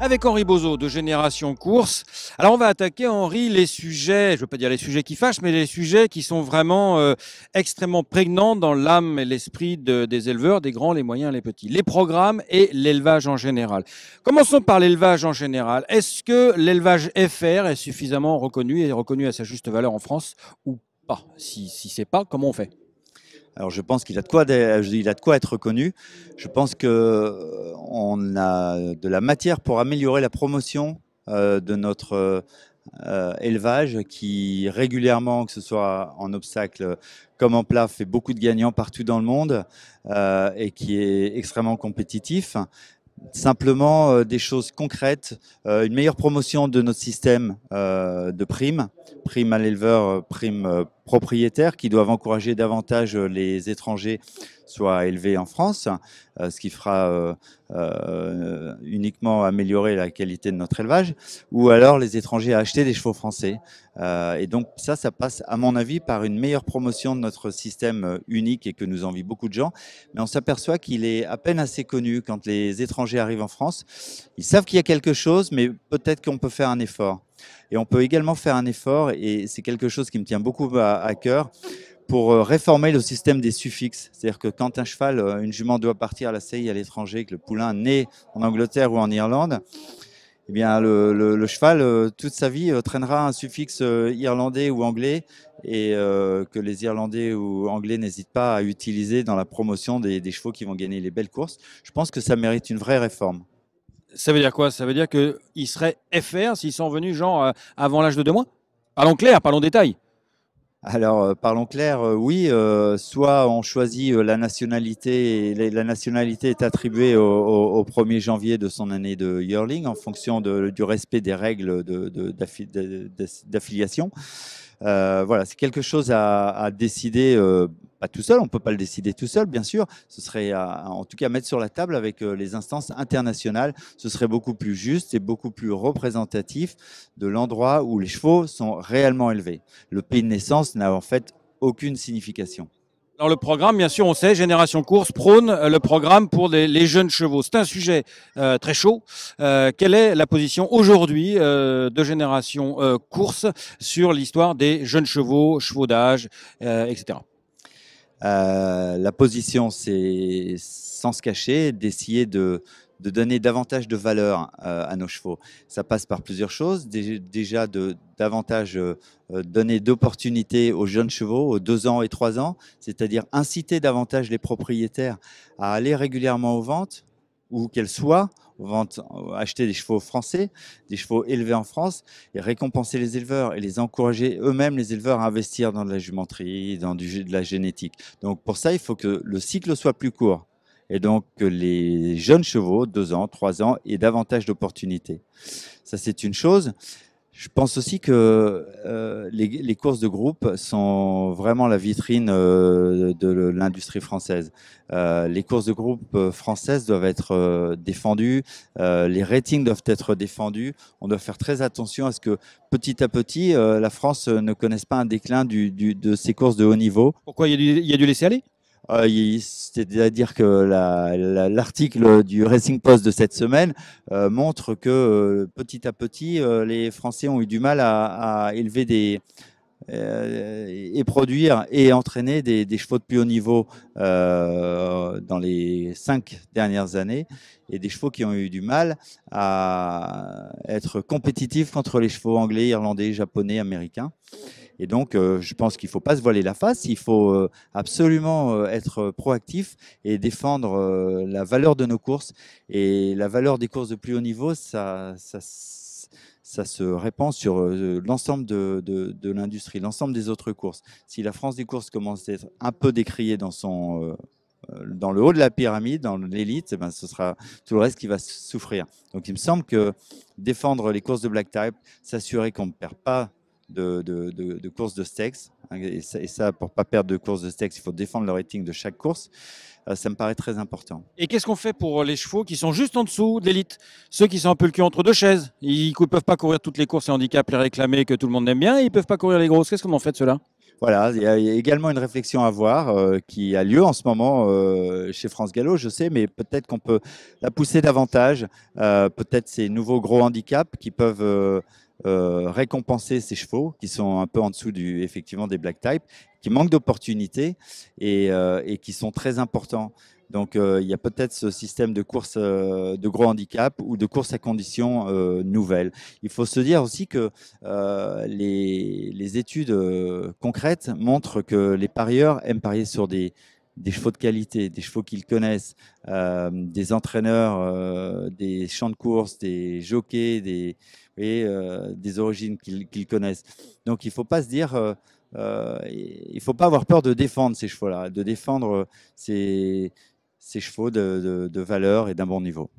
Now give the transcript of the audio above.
avec Henri Bozo de Génération Course. Alors on va attaquer, Henri, les sujets, je ne veux pas dire les sujets qui fâchent, mais les sujets qui sont vraiment euh, extrêmement prégnants dans l'âme et l'esprit des éleveurs, des grands, les moyens, les petits. Les programmes et l'élevage en général. Commençons par l'élevage en général. Est-ce que l'élevage FR est suffisamment reconnu et reconnu à sa juste valeur en France ou pas Si, si c'est pas, comment on fait alors je pense qu'il a de quoi, euh, a de quoi être reconnu. Je pense qu'on euh, a de la matière pour améliorer la promotion euh, de notre élevage qui régulièrement, que ce soit en obstacle comme en plat, fait beaucoup de gagnants partout dans le monde et qui est extrêmement compétitif simplement des choses concrètes, une meilleure promotion de notre système de primes, prime à l'éleveur, prime propriétaires qui doivent encourager davantage euh, les étrangers soit élevés en France, euh, ce qui fera euh, uniquement améliorer la qualité de notre élevage, ou alors les étrangers à acheter des chevaux français. et donc ça, ça passe à mon avis par une meilleure promotion de notre système unique et que nous envie beaucoup de gens. Mais on s'aperçoit qu'il est à peine assez connu quand les étrangers arrivent en France. Ils savent qu'il y a quelque chose, mais peut-être qu'on peut faire un effort. Et on peut également faire un effort, et c'est quelque chose qui me tient beaucoup à, cœur, pour euh, réformer le système des suffixes. C'est-à-dire que quand un cheval, euh, une jument doit partir à la CI à l'étranger, que le poulain naît en Angleterre ou en Irlande, eh bien, le, cheval, euh, toute sa vie, traînera un suffixe irlandais ou anglais et que les Irlandais ou Anglais n'hésitent pas à utiliser dans la promotion des chevaux qui vont gagner les belles courses. Je pense que ça mérite une vraie réforme. Ça veut dire quoi Ça veut dire qu'ils seraient FR s'ils sont venus, genre, euh, avant l'âge de deux mois Parlons clair, parlons détail. Alors, euh, parlons clair, euh, oui, soit on choisit la nationalité, et la nationalité est attribuée au, 1er janvier de son année de yearling en fonction du respect des règles d'affiliation. voilà, c'est quelque chose à, décider pas tout seul, on ne peut pas le décider tout seul, bien sûr. Ce serait euh, en tout cas mettre sur la table avec euh, les instances internationales. Ce serait beaucoup plus juste et beaucoup plus représentatif de l'endroit où les chevaux sont réellement élevés. Le pays de naissance n'a en fait aucune signification. Alors le programme, bien sûr, on sait, Génération Course prône euh, le programme pour les, jeunes chevaux. C'est un sujet très chaud. quelle est la position aujourd'hui de Génération Course sur l'histoire des jeunes chevaux, chevaux d'âge, etc. Euh, la position, c'est sans se cacher, d'essayer de, donner davantage de valeur euh, à nos chevaux. Ça passe par plusieurs choses. Déjà, de, davantage euh, donner d'opportunités aux jeunes chevaux, aux 2 ans et trois ans, c'est-à-dire inciter davantage les propriétaires à aller régulièrement aux ventes, où qu'elles soient, acheter des chevaux français, des chevaux élevés en France, et récompenser les éleveurs et les encourager eux-mêmes, les éleveurs, à investir dans la jumenterie, dans de la génétique. Donc pour ça, il faut que le cycle soit plus court. Et donc que les jeunes chevaux, deux ans, trois ans, aient davantage d'opportunités. Ça, c'est une chose. Je pense aussi que euh, les, courses de groupe sont vraiment la vitrine euh, de l'industrie française. Euh, les courses de groupe françaises doivent être défendues, les ratings doivent être défendus. On doit faire très attention à ce que petit à petit, la France ne connaisse pas un déclin de ces courses de haut niveau. Pourquoi il y a dû il y a du laisser aller euh, c'est-à-dire que l'article du Racing Post de cette semaine euh, montre que euh, petit à petit, les Français ont eu du mal à, élever et produire et entraîner des, chevaux de plus haut niveau dans les cinq dernières années et des chevaux qui ont eu du mal à être compétitifs contre les chevaux anglais, irlandais, japonais, américains. Et donc, euh, je pense qu'il ne faut pas se voiler la face, il faut euh, absolument euh, être proactif et défendre la valeur de nos courses. Et la valeur des courses de plus haut niveau, ça, ça, ça se répand sur l'ensemble de, de l'industrie, l'ensemble des autres courses. Si la France des courses commence à être un peu décriée dans son dans le haut de la pyramide, dans l'élite, eh ben ce sera tout le reste qui va souffrir. Donc il me semble que défendre les courses de black type, s'assurer qu'on ne perd pas de, courses de stakes. Hein, et ça, pour ne pas perdre de courses de stakes, il faut défendre le rating de chaque course. Euh, ça me paraît très important. Et qu'est-ce qu'on fait pour les chevaux qui sont juste en dessous de l'élite Ceux qui sont un peu le cul entre deux chaises. Ils ne peuvent pas courir toutes les courses et handicaps, les réclamer que tout le monde aime bien. Et ils ne peuvent pas courir les grosses. Qu'est-ce qu'on en fait de cela voilà, il y a également une réflexion à voir euh, qui a lieu en ce moment euh, chez France Gallo, je sais, mais peut-être qu'on peut la pousser davantage. peut-être ces nouveaux gros handicaps qui peuvent euh, récompenser ces chevaux qui sont un peu en dessous du, effectivement des black types, qui manquent d'opportunités et, euh, et, qui sont très importants. Donc euh, il y a peut-être ce système de course de gros handicap ou de course à conditions nouvelles. Il faut se dire aussi que les, les, études concrètes montrent que les parieurs aiment parier sur des des chevaux de qualité, des chevaux qu'ils connaissent, euh, des entraîneurs, euh, des champs de course, des jockeys, des, euh, des origines qu'ils connaissent. Donc il ne faut pas se dire, il faut pas avoir peur de défendre ces chevaux-là, de défendre ces, chevaux de valeur et d'un bon niveau.